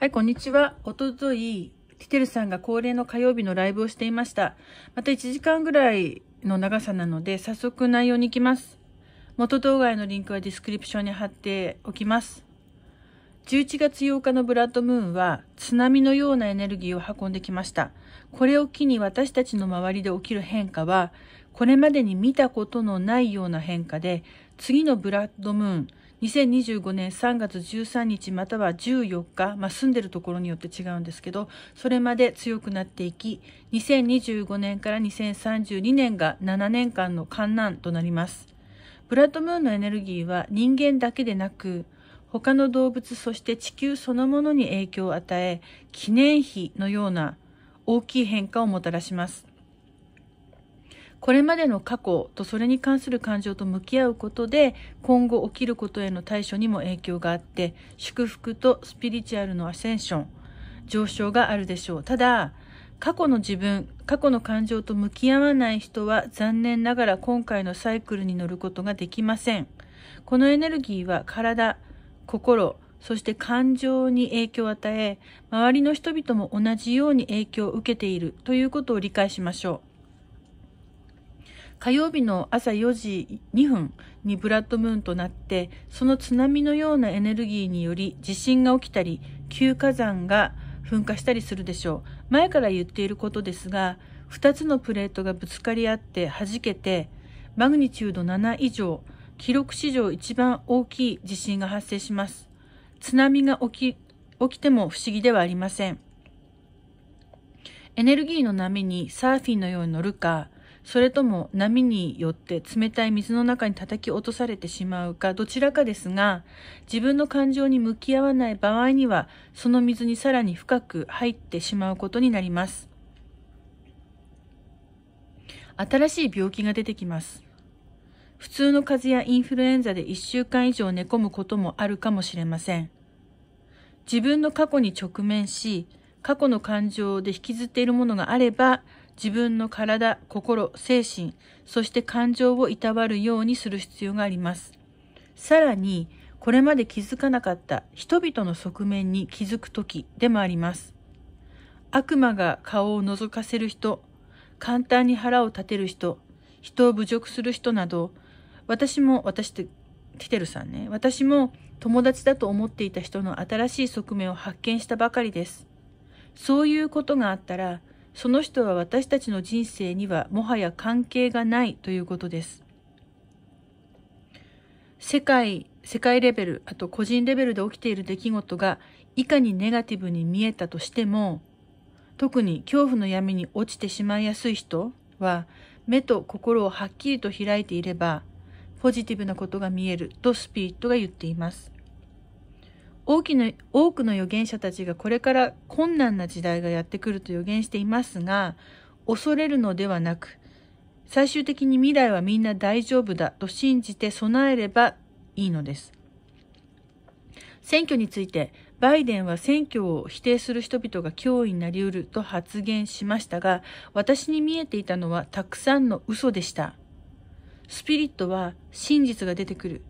はい、こんにちは。おととい、ティテルさんが恒例の火曜日のライブをしていました。また1時間ぐらいの長さなので、早速内容に行きます。元動画へのリンクはディスクリプションに貼っておきます。11月8日のブラッドムーンは津波のようなエネルギーを運んできました。これを機に私たちの周りで起きる変化は、これまでに見たことのないような変化で、次のブラッドムーン、2025年3月13日または14日、まあ、住んでるところによって違うんですけど、それまで強くなっていき、2025年から2032年が7年間の観難となります。ブラッドムーンのエネルギーは人間だけでなく、他の動物そして地球そのものに影響を与え、記念碑のような大きい変化をもたらします。これまでの過去とそれに関する感情と向き合うことで今後起きることへの対処にも影響があって祝福とスピリチュアルのアセンション上昇があるでしょうただ過去の自分過去の感情と向き合わない人は残念ながら今回のサイクルに乗ることができませんこのエネルギーは体心そして感情に影響を与え、周りの人々も同じように影響を受けているということを理解しましょう。火曜日の朝4時2分にブラッドムーンとなって、その津波のようなエネルギーにより地震が起きたり、急火山が噴火したりするでしょう。前から言っていることですが、2つのプレートがぶつかり合って弾けて、マグニチュード7以上、記録史上一番大きい地震が発生します。津波が起き、起きても不思議ではありません。エネルギーの波にサーフィンのように乗るか、それとも波によって冷たい水の中に叩き落とされてしまうか、どちらかですが、自分の感情に向き合わない場合には、その水にさらに深く入ってしまうことになります。新しい病気が出てきます。普通の風邪やインフルエンザで1週間以上寝込むこともあるかもしれません。自分の過去に直面し、過去の感情で引きずっているものがあれば、自分の体、心、精神、そして感情をいたわるようにする必要があります。さらに、これまで気づかなかった人々の側面に気づく時でもあります。悪魔が顔を覗かせる人、簡単に腹を立てる人、人を侮辱する人など、私も、私って、テテルさんね、私も友達だと思っていた人の新しい側面を発見したばかりです。そういうことがあったら、その人は私たちの人生にはもはや関係がないということです。世界、世界レベル、あと個人レベルで起きている出来事がいかにネガティブに見えたとしても、特に恐怖の闇に落ちてしまいやすい人は、目と心をはっきりと開いていれば、ポジティブなことが見えるとスピリットが言っています。大きな多くの預言者たちがこれから困難な時代がやってくると予言していますが恐れるのではなく最終的に未来はみんな大丈夫だと信じて備えればいいのです選挙についてバイデンは選挙を否定する人々が脅威になりうると発言しましたが私に見えていたのはたくさんの嘘でしたスピリットは真実が出てくる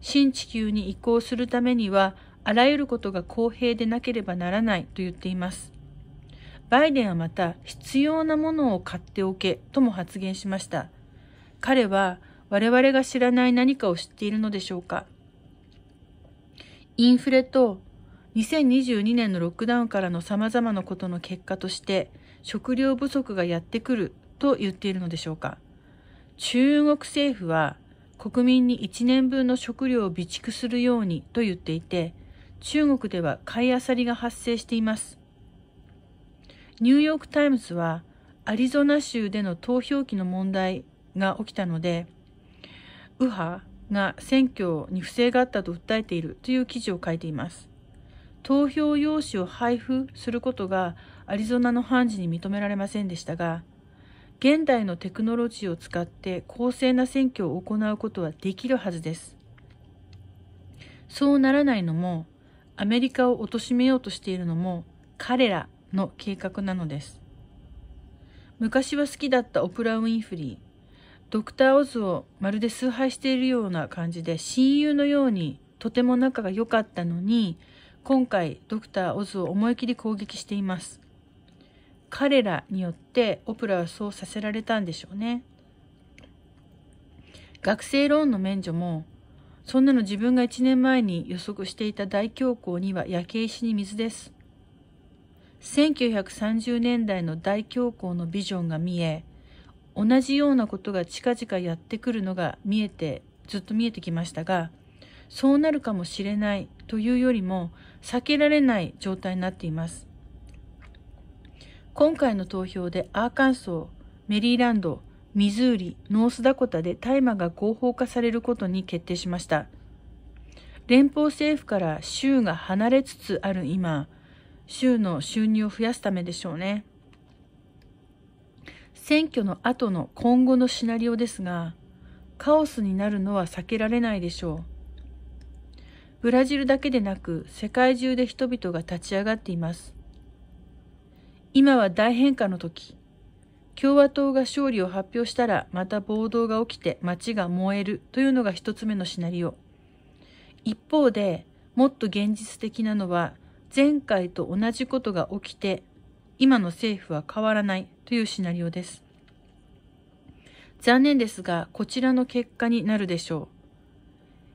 新地球に移行するためにはあらゆることが公平でなければならないと言っています。バイデンはまた必要なものを買っておけとも発言しました。彼は我々が知らない何かを知っているのでしょうか。インフレと2022年のロックダウンからの様々なことの結果として食料不足がやってくると言っているのでしょうか。中国政府は国民に1年分の食料を備蓄するようにと言っていて、中国では買いあさりが発生しています。ニューヨークタイムズはアリゾナ州での投票機の問題が起きたので、右派が選挙に不正があったと訴えているという記事を書いています。投票用紙を配布することがアリゾナの判事に認められませんでしたが、現代のテクノロジーを使って公正な選挙を行うことはできるはずです。そうならないのも、アメリカを貶めようとしているのも彼らの計画なのです。昔は好きだったオプラ・ウィンフリー。ドクター・オズをまるで崇拝しているような感じで親友のようにとても仲が良かったのに、今回ドクター・オズを思い切り攻撃しています。彼らによってオプラはそうさせられたんでしょうね。学生ローンの免除もそんなの自分が1年前に予測していた大恐慌には焼け石に水です。1930年代の大恐慌のビジョンが見え、同じようなことが近々やってくるのが見えて、ずっと見えてきましたが、そうなるかもしれないというよりも避けられない状態になっています。今回の投票でアーカンソー、メリーランド、ミズーリ、ノースダコタで大麻が合法化されることに決定しました。連邦政府から州が離れつつある今、州の収入を増やすためでしょうね。選挙の後の今後のシナリオですが、カオスになるのは避けられないでしょう。ブラジルだけでなく世界中で人々が立ち上がっています。今は大変化の時、共和党が勝利を発表したらまた暴動が起きて街が燃えるというのが一つ目のシナリオ。一方でもっと現実的なのは前回と同じことが起きて今の政府は変わらないというシナリオです。残念ですがこちらの結果になるでしょう。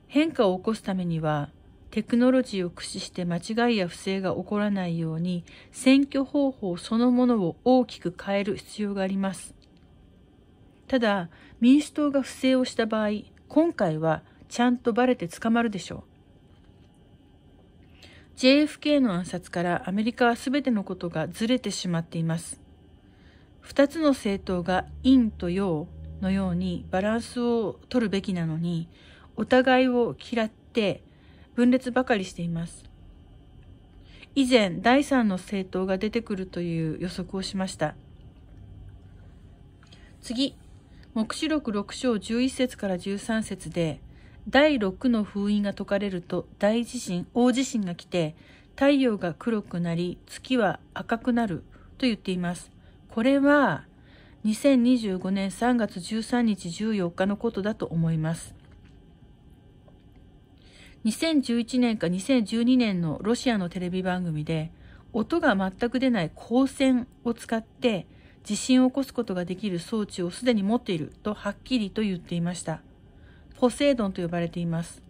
変化を起こすためにはテクノロジーを駆使して間違いや不正が起こらないように、選挙方法そのものを大きく変える必要があります。ただ、民主党が不正をした場合、今回はちゃんとバレて捕まるでしょう。JFK の暗殺からアメリカは全てのことがずれてしまっています。二つの政党が陰と陽のようにバランスを取るべきなのに、お互いを嫌って分裂ばかりしています。以前、第3の政党が出てくるという予測をしました。次、目視録6章11節から13節で、第6の封印が解かれると大地震、大地震が来て、太陽が黒くなり、月は赤くなると言っています。これは、2025年3月13日14日のことだと思います。2011年か2012年のロシアのテレビ番組で、音が全く出ない光線を使って地震を起こすことができる装置をすでに持っているとはっきりと言っていました。ポセイドンと呼ばれています。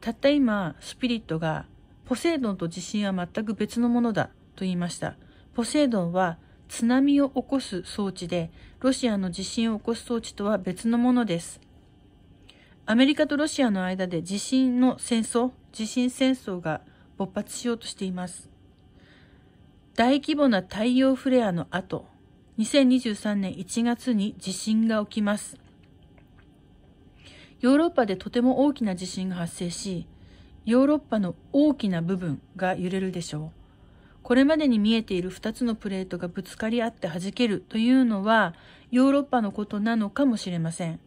たった今、スピリットがポセイドンと地震は全く別のものだと言いました。ポセイドンは津波を起こす装置で、ロシアの地震を起こす装置とは別のものです。アメリカとロシアの間で地震の戦争、地震戦争が勃発しようとしています。大規模な太陽フレアの後、2023年1月に地震が起きます。ヨーロッパでとても大きな地震が発生し、ヨーロッパの大きな部分が揺れるでしょう。これまでに見えている2つのプレートがぶつかり合って弾けるというのはヨーロッパのことなのかもしれません。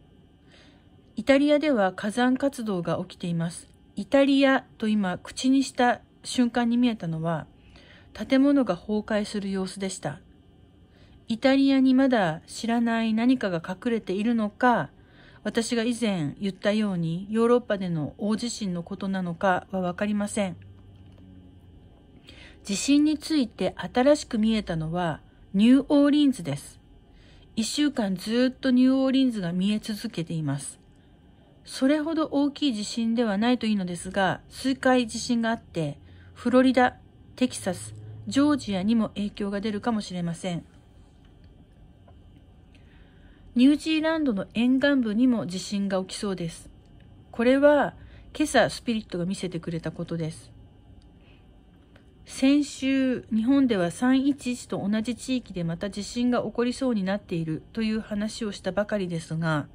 イタリアでは火山活動が起きています。イタリアと今口にした瞬間に見えたのは建物が崩壊する様子でした。イタリアにまだ知らない何かが隠れているのか、私が以前言ったようにヨーロッパでの大地震のことなのかはわかりません。地震について新しく見えたのはニューオーリンズです。一週間ずっとニューオーリンズが見え続けています。それほど大きい地震ではないといいのですが、数回地震があって、フロリダ、テキサス、ジョージアにも影響が出るかもしれません。ニュージーランドの沿岸部にも地震が起きそうです。これは今朝スピリットが見せてくれたことです。先週、日本では311と同じ地域でまた地震が起こりそうになっているという話をしたばかりですが、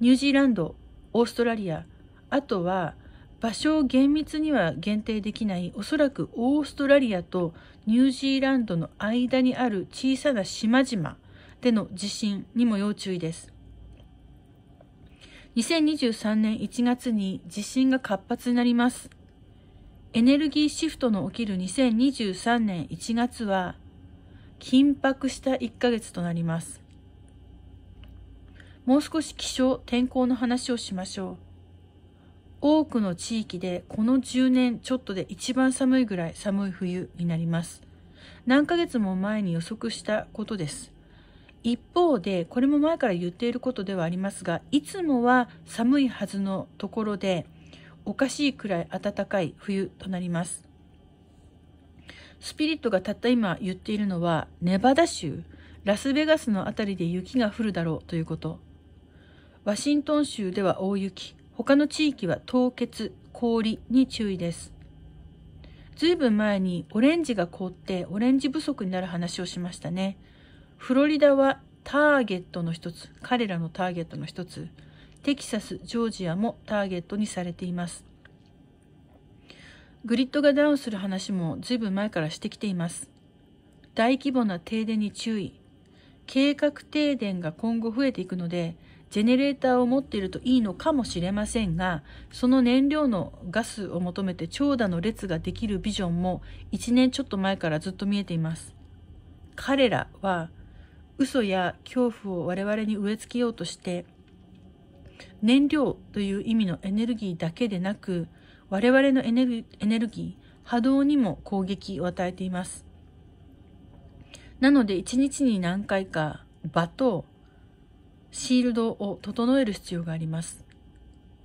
ニュージーランド、オーストラリアあとは場所を厳密には限定できないおそらくオーストラリアとニュージーランドの間にある小さな島々での地震にも要注意です。2023年1月に地震が活発になります。エネルギーシフトの起きる2023年1月は緊迫した1ヶ月となります。もう少し気象、天候の話をしましょう。多くの地域でこの10年ちょっとで一番寒いぐらい寒い冬になります。何ヶ月も前に予測したことです。一方で、これも前から言っていることではありますが、いつもは寒いはずのところで、おかしいくらい暖かい冬となります。スピリットがたった今言っているのは、ネバダ州、ラスベガスの辺りで雪が降るだろうということ。ワシントン州では大雪、他の地域は凍結、氷に注意です。ずいぶん前にオレンジが凍ってオレンジ不足になる話をしましたね。フロリダはターゲットの一つ、彼らのターゲットの一つ、テキサス、ジョージアもターゲットにされています。グリッドがダウンする話もずいぶん前からしてきています。大規模な停電に注意。計画停電が今後増えていくので、ジェネレーターを持っているといいのかもしれませんが、その燃料のガスを求めて長蛇の列ができるビジョンも1年ちょっと前からずっと見えています。彼らは嘘や恐怖を我々に植え付けようとして、燃料という意味のエネルギーだけでなく、我々のエネルギー、波動にも攻撃を与えています。なので一日に何回か場とシールドを整える必要があります。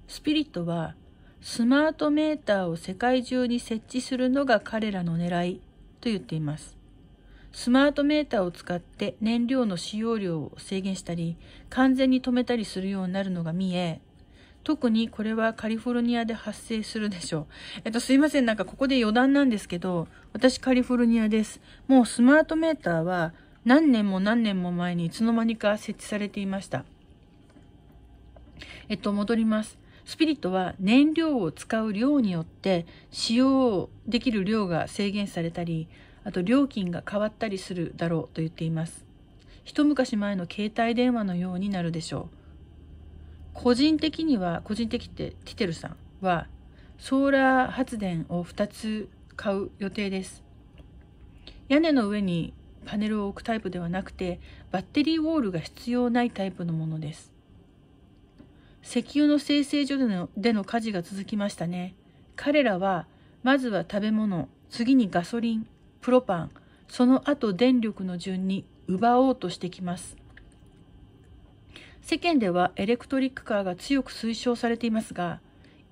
スピリットはスマートメーターを世界中に設置するのが彼らの狙いと言っています。スマートメーターを使って燃料の使用量を制限したり、完全に止めたりするようになるのが見え、特にこれはカリフォルニアで発生するでしょう。えっと、すいません。なんかここで余談なんですけど、私カリフォルニアです。もうスマートメーターは何年も何年も前にいつの間にか設置されていました。えっと、戻ります。スピリットは燃料を使う量によって使用できる量が制限されたり、あと料金が変わったりするだろうと言っています。一昔前の携帯電話のようになるでしょう。個人的には、個人的ってティテルさんは、ソーラー発電を2つ買う予定です。屋根の上にパネルを置くタイプではなくてバッテリーウォールが必要ないタイプのものです石油の生成所でのでの火事が続きましたね彼らはまずは食べ物次にガソリンプロパンその後電力の順に奪おうとしてきます世間ではエレクトリックカーが強く推奨されていますが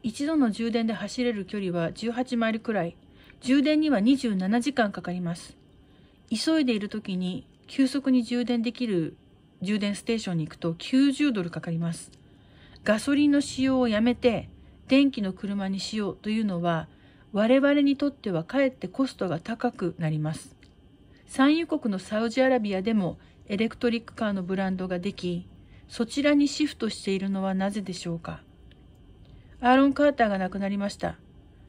一度の充電で走れる距離は18マイルくらい充電には27時間かかります急いでいる時に急速に充電できる充電ステーションに行くと90ドルかかります。ガソリンの使用をやめて電気の車にしようというのは我々にとってはかえってコストが高くなります。産油国のサウジアラビアでもエレクトリックカーのブランドができ、そちらにシフトしているのはなぜでしょうか。アーロン・カーターが亡くなりました。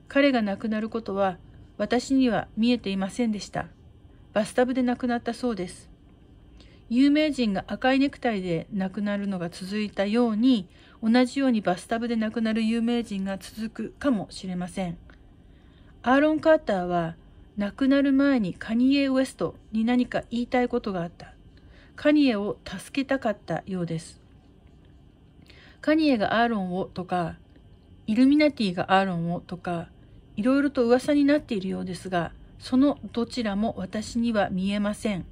彼が亡くなることは私には見えていませんでした。バスタブで亡くなったそうです。有名人が赤いネクタイで亡くなるのが続いたように、同じようにバスタブで亡くなる有名人が続くかもしれません。アーロン・カーターは、亡くなる前にカニエ・ウエストに何か言いたいことがあった。カニエを助けたかったようです。カニエがアーロンをとか、イルミナティがアーロンをとか、いろいろと噂になっているようですが、そのどちらも私には見えません。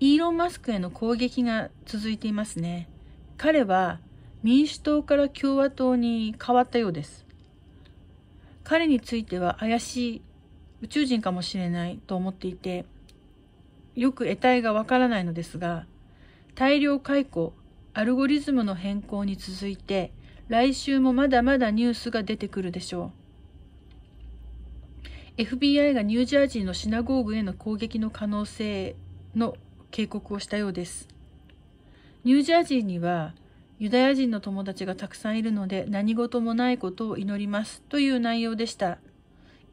イーロン・マスクへの攻撃が続いていますね。彼は民主党から共和党に変わったようです。彼については怪しい宇宙人かもしれないと思っていて、よく得体がわからないのですが、大量解雇、アルゴリズムの変更に続いて、来週もまだまだニュースが出てくるでしょう。FBI がニュージャージーのシナゴーグへの攻撃の可能性の警告をしたようです。ニュージャージーにはユダヤ人の友達がたくさんいるので何事もないことを祈りますという内容でした。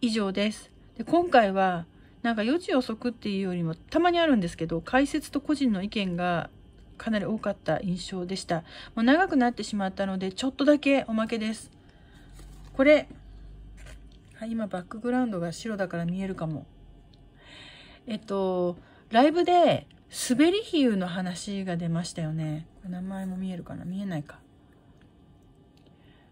以上です。で今回はなんか余地予測っていうよりもたまにあるんですけど解説と個人の意見がかなり多かった印象でした。もう長くなってしまったのでちょっとだけおまけです。これはい、今バックグラウンドが白だから見えるかも。えっと、ライブで、滑り比喩の話が出ましたよね。名前も見えるかな見えないか。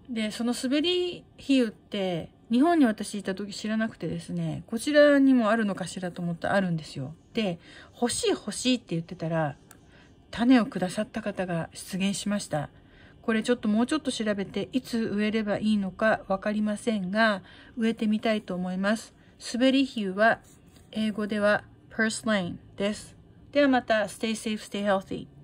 で、その滑り比喩って、日本に私いた時知らなくてですね、こちらにもあるのかしらと思ったあるんですよ。で、欲しい欲しいって言ってたら、種をくださった方が出現しました。これちょっともうちょっと調べていつ植えればいいのか分かりませんが植えてみたいと思います滑りヒュは英語では purslane ですではまた stay safe stay healthy